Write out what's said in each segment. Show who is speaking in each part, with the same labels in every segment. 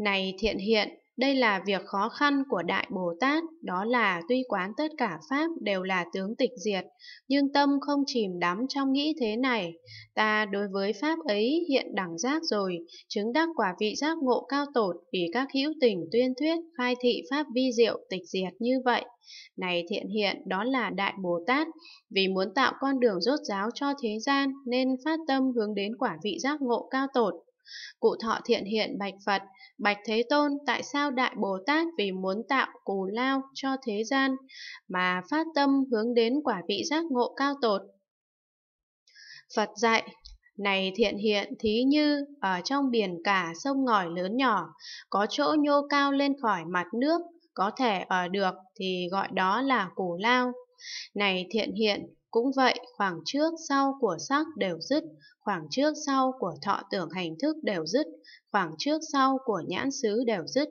Speaker 1: Này thiện hiện, đây là việc khó khăn của Đại Bồ Tát, đó là tuy quán tất cả Pháp đều là tướng tịch diệt, nhưng tâm không chìm đắm trong nghĩ thế này. Ta đối với Pháp ấy hiện đẳng giác rồi, chứng đắc quả vị giác ngộ cao tột vì các hữu tình tuyên thuyết khai thị Pháp vi diệu tịch diệt như vậy. Này thiện hiện, đó là Đại Bồ Tát, vì muốn tạo con đường rốt ráo cho thế gian nên phát tâm hướng đến quả vị giác ngộ cao tột. Cụ thọ thiện hiện bạch Phật, bạch Thế Tôn tại sao Đại Bồ Tát vì muốn tạo cù lao cho thế gian mà phát tâm hướng đến quả vị giác ngộ cao tột? Phật dạy, này thiện hiện thí như ở trong biển cả sông ngòi lớn nhỏ, có chỗ nhô cao lên khỏi mặt nước, có thể ở được thì gọi đó là củ lao. Này thiện hiện, cũng vậy, khoảng trước sau của sắc đều dứt, khoảng trước sau của thọ tưởng hành thức đều dứt, khoảng trước sau của nhãn xứ đều dứt,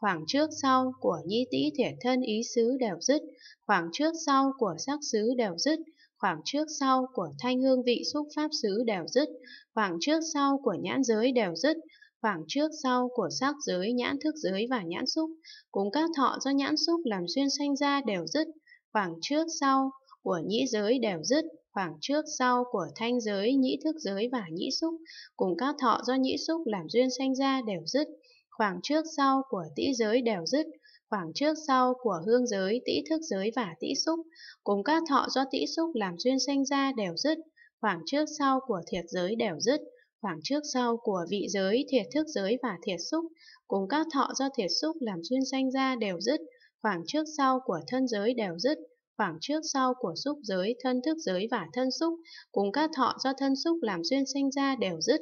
Speaker 1: khoảng trước sau của nhĩ tĩ thể thân ý xứ đều dứt, khoảng trước sau của sắc xứ đều dứt, khoảng trước sau của thanh hương vị xúc pháp xứ đều dứt, khoảng trước sau của nhãn giới đều dứt, khoảng trước sau của sắc giới, nhãn thức giới và nhãn xúc, cùng các thọ do nhãn xúc làm duyên sanh ra đều dứt, khoảng trước sau của nhĩ giới đều dứt, khoảng trước sau của thanh giới, nhĩ thức giới và nhĩ xúc, cùng các thọ do nhĩ xúc làm duyên sanh ra đều dứt, khoảng trước sau của tĩ giới đều dứt, khoảng trước sau của hương giới, tĩ thức giới và tĩ xúc, cùng các thọ do tĩ xúc làm duyên sanh ra đều dứt, khoảng trước sau của thiệt giới đều dứt, khoảng trước sau của vị giới, thiệt thức giới và thiệt xúc, cùng các thọ do thiệt xúc làm duyên sanh ra đều dứt, khoảng trước sau của thân giới đều dứt, khoảng trước sau của xúc giới, thân thức giới và thân xúc, cùng các thọ do thân xúc làm duyên sinh ra đều dứt.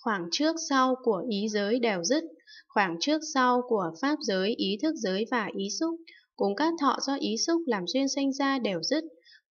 Speaker 1: Khoảng trước sau của ý giới đều dứt, khoảng trước sau của pháp giới, ý thức giới và ý xúc, cùng các thọ do ý xúc làm duyên sinh ra đều dứt,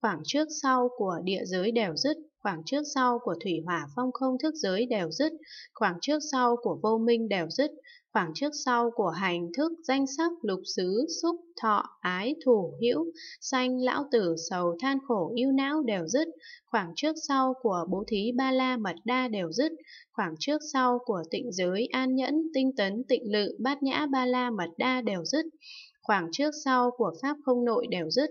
Speaker 1: khoảng trước sau của địa giới đều dứt, khoảng trước sau của thủy hỏa phong không thức giới đều dứt, khoảng trước sau của vô minh đều dứt, khoảng trước sau của hành thức danh sắc lục xứ xúc thọ ái thủ hữu sanh lão tử sầu than khổ yêu não đều dứt khoảng trước sau của bố thí ba la mật đa đều dứt khoảng trước sau của tịnh giới an nhẫn tinh tấn tịnh lự bát nhã ba la mật đa đều dứt khoảng trước sau của pháp không nội đều dứt